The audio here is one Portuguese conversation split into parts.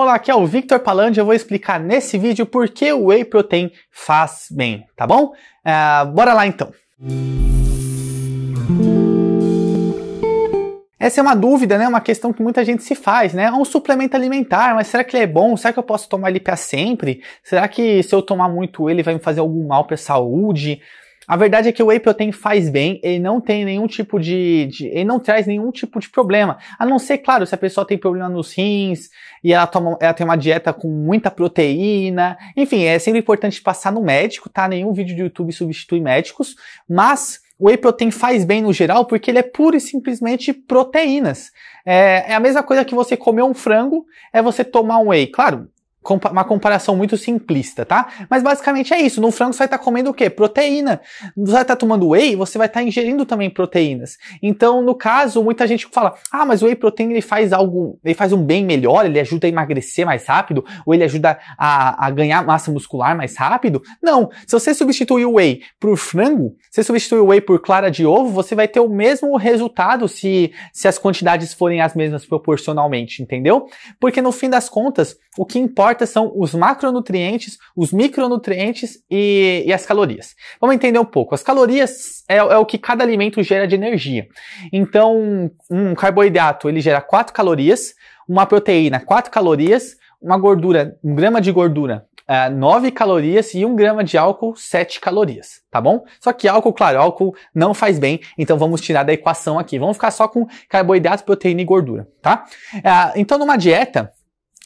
Olá, aqui é o Victor Palandi eu vou explicar nesse vídeo por que o Whey Protein faz bem, tá bom? Uh, bora lá então! Essa é uma dúvida, né? Uma questão que muita gente se faz, né? É um suplemento alimentar, mas será que ele é bom? Será que eu posso tomar ele para sempre? Será que se eu tomar muito ele vai me fazer algum mal para a saúde? A verdade é que o whey protein faz bem, ele não tem nenhum tipo de, de, ele não traz nenhum tipo de problema. A não ser, claro, se a pessoa tem problema nos rins e ela toma, ela tem uma dieta com muita proteína. Enfim, é sempre importante passar no médico, tá? Nenhum vídeo do YouTube substitui médicos, mas o whey protein faz bem no geral porque ele é pura e simplesmente proteínas. É, é, a mesma coisa que você comer um frango, é você tomar um whey. Claro, uma comparação muito simplista, tá? Mas basicamente é isso. No frango você vai estar tá comendo o quê? Proteína. Você vai estar tá tomando whey, você vai estar tá ingerindo também proteínas. Então, no caso, muita gente fala: "Ah, mas o whey protein ele faz algo, ele faz um bem melhor, ele ajuda a emagrecer mais rápido, ou ele ajuda a, a ganhar massa muscular mais rápido". Não. Se você substituir o whey por frango, você substituir o whey por clara de ovo, você vai ter o mesmo resultado se se as quantidades forem as mesmas proporcionalmente, entendeu? Porque no fim das contas, o que importa importa são os macronutrientes, os micronutrientes e, e as calorias. Vamos entender um pouco. As calorias é, é, o que cada alimento gera de energia. Então, um carboidrato ele gera 4 calorias, uma proteína 4 calorias, uma gordura, um grama de gordura 9 é, calorias e 1 grama de álcool, 7 calorias, tá bom? Só que álcool, claro, álcool não faz bem, então vamos tirar da equação aqui. Vamos ficar só com carboidrato, proteína e gordura, tá? É, então, numa dieta,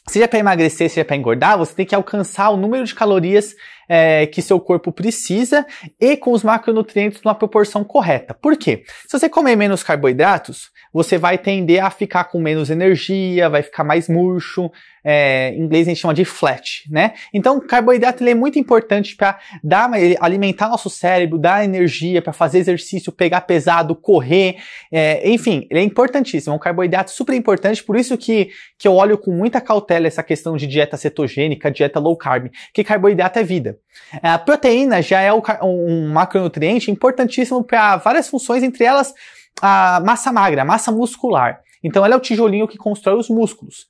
Seja é para emagrecer, seja é para engordar, você tem que alcançar o número de calorias é, que seu corpo precisa e com os macronutrientes numa proporção correta. Por quê? Se você comer menos carboidratos, você vai tender a ficar com menos energia, vai ficar mais murcho. É, em inglês a gente chama de flat, né? Então, carboidrato ele é muito importante para dar alimentar nosso cérebro, dar energia para fazer exercício, pegar pesado, correr, é, enfim, ele é importantíssimo. É um carboidrato super importante, por isso que, que eu olho com muita cautela essa questão de dieta cetogênica, dieta low carb, que carboidrato é vida. É, a proteína já é um macronutriente importantíssimo para várias funções, entre elas a massa magra, a massa muscular. Então ela é o tijolinho que constrói os músculos.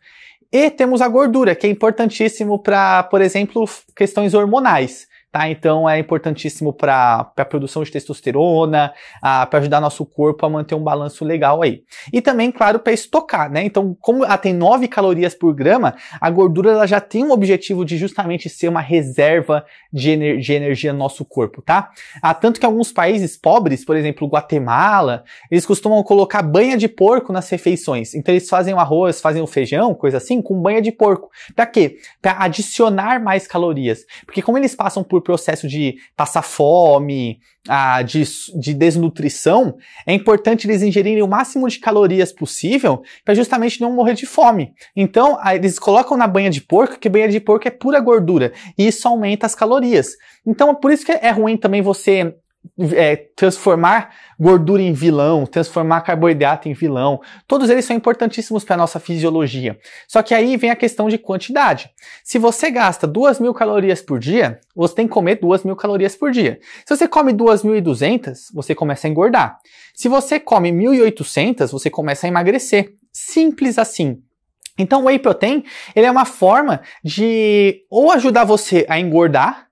E temos a gordura, que é importantíssimo para, por exemplo, questões hormonais tá? Então é importantíssimo para a produção de testosterona, para ajudar nosso corpo a manter um balanço legal aí. E também, claro, para estocar, né? Então, como ela tem 9 calorias por grama, a gordura ela já tem um objetivo de justamente ser uma reserva de, ener de energia no nosso corpo, tá? Ah, tanto que alguns países pobres, por exemplo, Guatemala, eles costumam colocar banha de porco nas refeições. Então eles fazem o arroz, fazem o feijão, coisa assim, com banha de porco. Para quê? Para adicionar mais calorias. Porque como eles passam por processo de passar fome, ah, de, de desnutrição, é importante eles ingerirem o máximo de calorias possível para justamente não morrer de fome. Então, eles colocam na banha de porco, que banha de porco é pura gordura, e isso aumenta as calorias. Então, por isso que é ruim também você é, transformar gordura em vilão, transformar carboidrato em vilão, todos eles são importantíssimos para a nossa fisiologia. Só que aí vem a questão de quantidade. Se você gasta 2 mil calorias por dia, você tem que comer 2 mil calorias por dia. Se você come 2.200, você começa a engordar. Se você come 1.800, você começa a emagrecer. Simples assim. Então, o whey protein ele é uma forma de ou ajudar você a engordar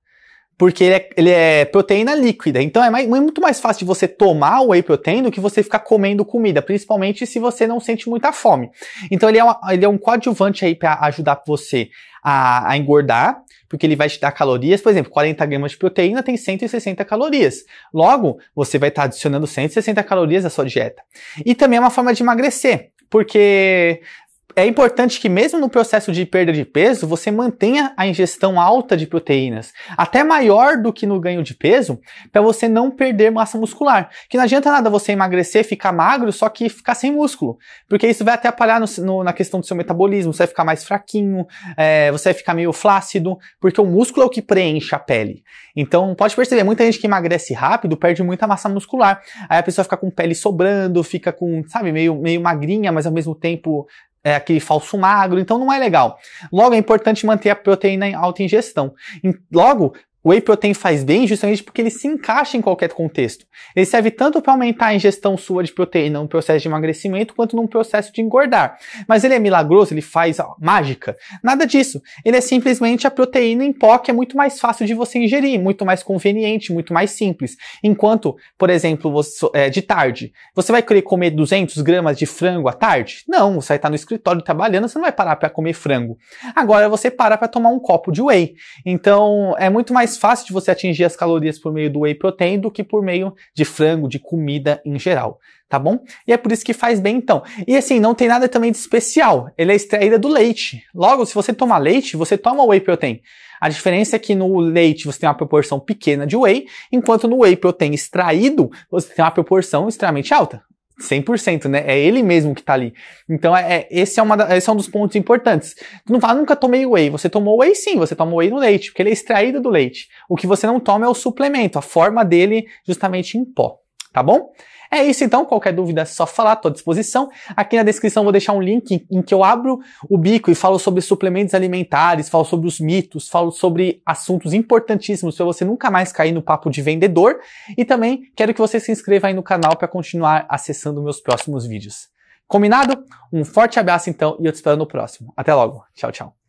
porque ele é, ele é, proteína líquida. Então é mais, é muito mais fácil de você tomar o whey protein do que você ficar comendo comida, principalmente se você não sente muita fome. Então ele é, uma, ele é um coadjuvante aí para ajudar você a, a, engordar, porque ele vai te dar calorias. Por exemplo, 40 gramas de proteína tem 160 calorias. Logo, você vai estar tá adicionando 160 calorias à sua dieta. E também é uma forma de emagrecer porque é importante que mesmo no processo de perda de peso, você mantenha a ingestão alta de proteínas, até maior do que no ganho de peso, para você não perder massa muscular. Que não adianta nada você emagrecer, ficar magro, só que ficar sem músculo, porque isso vai até apalhar no, no, na questão do seu metabolismo, você vai ficar mais fraquinho, é, você vai ficar meio flácido, porque o músculo é o que preenche a pele. Então, pode perceber, muita gente que emagrece rápido perde muita massa muscular. Aí a pessoa fica com pele sobrando, fica com, sabe, meio, meio magrinha, mas ao mesmo tempo é aquele falso magro, então não é legal. Logo, é importante manter a proteína em alta ingestão. Logo, o whey protein faz bem justamente porque ele se encaixa em qualquer contexto. Ele serve tanto para aumentar a ingestão sua de proteína num processo de emagrecimento quanto num processo de engordar. Mas ele é milagroso, ele faz ó, mágica. Nada disso. Ele é simplesmente a proteína em pó que é muito mais fácil de você ingerir, muito mais conveniente, muito mais simples. Enquanto, por exemplo, você, é, de tarde, você vai querer comer 200 gramas de frango à tarde? Não, você vai estar no escritório trabalhando, você não vai parar para comer frango. Agora você para para tomar um copo de whey. Então é muito mais mais fácil de você atingir as calorias por meio do whey protein do que por meio de frango, de comida em geral, tá bom? E é por isso que faz bem então. E assim, não tem nada também de especial, ele é extraída do leite. Logo, se você tomar leite, você toma whey protein. A diferença é que no leite você tem uma proporção pequena de whey, enquanto no whey protein extraído, você tem uma proporção extremamente alta. 100%, né? É ele mesmo que tá ali. Então, é, é esse, é uma, da, esse é um dos pontos importantes. Tu não fala, nunca tomei whey. Você tomou whey sim, você tomou whey no leite, porque ele é extraído do leite. O que você não toma é o suplemento, a forma dele justamente em pó. Tá bom? É isso então, qualquer dúvida é só falar, estou à disposição. Aqui na descrição vou deixar um link em que eu abro o bico e falo sobre suplementos alimentares, falo sobre os mitos, falo sobre assuntos importantíssimos para você nunca mais cair no papo de vendedor. E também quero que você se inscreva aí no canal para continuar acessando meus próximos vídeos. Combinado? Um forte abraço então e eu te espero no próximo. Até logo. Tchau, tchau.